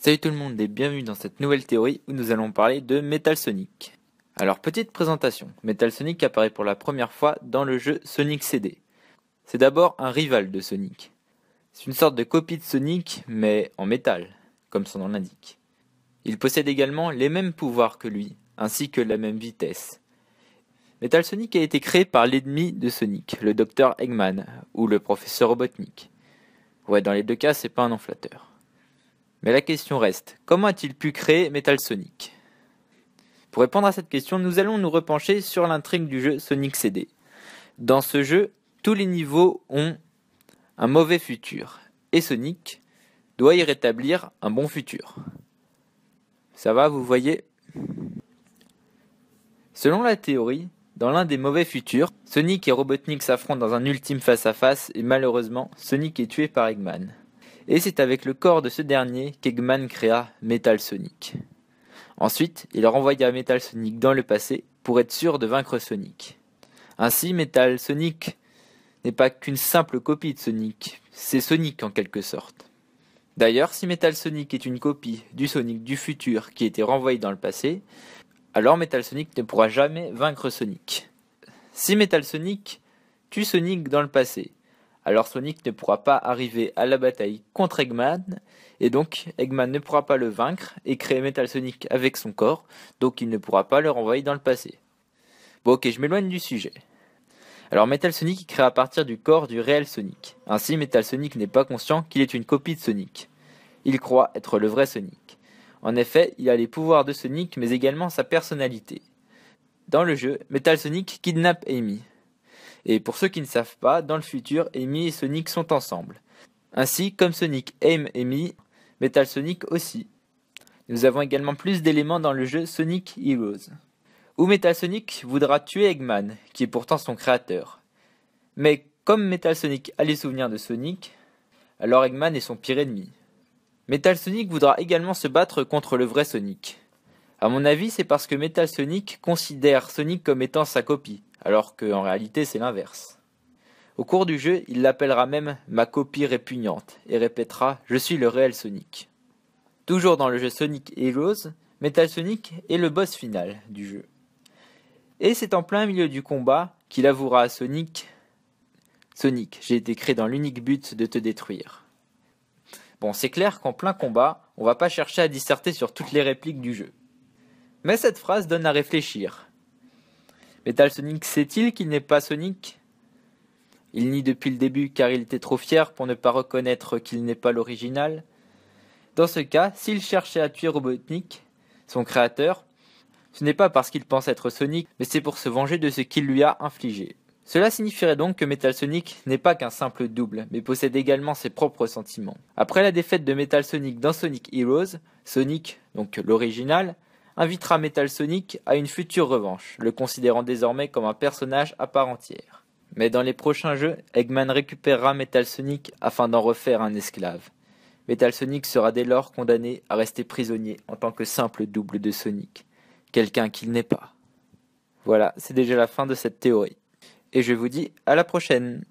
Salut tout le monde et bienvenue dans cette nouvelle théorie où nous allons parler de Metal Sonic. Alors petite présentation, Metal Sonic apparaît pour la première fois dans le jeu Sonic CD. C'est d'abord un rival de Sonic. C'est une sorte de copie de Sonic mais en métal, comme son nom l'indique. Il possède également les mêmes pouvoirs que lui, ainsi que la même vitesse. Metal Sonic a été créé par l'ennemi de Sonic, le docteur Eggman, ou le professeur Robotnik. Ouais, dans les deux cas, c'est pas un enflateur. flatteur. Mais la question reste, comment a-t-il pu créer Metal Sonic Pour répondre à cette question, nous allons nous repencher sur l'intrigue du jeu Sonic CD. Dans ce jeu, tous les niveaux ont un mauvais futur, et Sonic doit y rétablir un bon futur. Ça va, vous voyez Selon la théorie, dans l'un des mauvais futurs, Sonic et Robotnik s'affrontent dans un ultime face-à-face -face, et malheureusement, Sonic est tué par Eggman et c'est avec le corps de ce dernier qu'Eggman créa Metal Sonic. Ensuite, il renvoya Metal Sonic dans le passé pour être sûr de vaincre Sonic. Ainsi, Metal Sonic n'est pas qu'une simple copie de Sonic, c'est Sonic en quelque sorte. D'ailleurs, si Metal Sonic est une copie du Sonic du futur qui était renvoyé dans le passé, alors Metal Sonic ne pourra jamais vaincre Sonic. Si Metal Sonic tue Sonic dans le passé, alors Sonic ne pourra pas arriver à la bataille contre Eggman, et donc Eggman ne pourra pas le vaincre et créer Metal Sonic avec son corps, donc il ne pourra pas le renvoyer dans le passé. Bon ok, je m'éloigne du sujet. Alors Metal Sonic est créé à partir du corps du réel Sonic. Ainsi, Metal Sonic n'est pas conscient qu'il est une copie de Sonic. Il croit être le vrai Sonic. En effet, il a les pouvoirs de Sonic, mais également sa personnalité. Dans le jeu, Metal Sonic kidnappe Amy, et pour ceux qui ne savent pas, dans le futur, Amy et Sonic sont ensemble. Ainsi, comme Sonic aime Amy, Metal Sonic aussi. Nous avons également plus d'éléments dans le jeu Sonic Heroes, où Metal Sonic voudra tuer Eggman, qui est pourtant son créateur. Mais comme Metal Sonic a les souvenirs de Sonic, alors Eggman est son pire ennemi. Metal Sonic voudra également se battre contre le vrai Sonic. A mon avis, c'est parce que Metal Sonic considère Sonic comme étant sa copie, alors qu'en réalité c'est l'inverse. Au cours du jeu, il l'appellera même ma copie répugnante et répétera Je suis le réel Sonic. Toujours dans le jeu Sonic Heroes, Metal Sonic est le boss final du jeu. Et c'est en plein milieu du combat qu'il avouera à Sonic Sonic, j'ai été créé dans l'unique but de te détruire. Bon, c'est clair qu'en plein combat, on va pas chercher à disserter sur toutes les répliques du jeu. Mais cette phrase donne à réfléchir, Metal Sonic sait-il qu'il n'est pas Sonic Il nie depuis le début car il était trop fier pour ne pas reconnaître qu'il n'est pas l'original. Dans ce cas, s'il cherchait à tuer Robotnik, son créateur, ce n'est pas parce qu'il pense être Sonic, mais c'est pour se venger de ce qu'il lui a infligé. Cela signifierait donc que Metal Sonic n'est pas qu'un simple double, mais possède également ses propres sentiments. Après la défaite de Metal Sonic dans Sonic Heroes, Sonic, donc l'original, invitera Metal Sonic à une future revanche, le considérant désormais comme un personnage à part entière. Mais dans les prochains jeux, Eggman récupérera Metal Sonic afin d'en refaire un esclave. Metal Sonic sera dès lors condamné à rester prisonnier en tant que simple double de Sonic, quelqu'un qu'il n'est pas. Voilà, c'est déjà la fin de cette théorie. Et je vous dis à la prochaine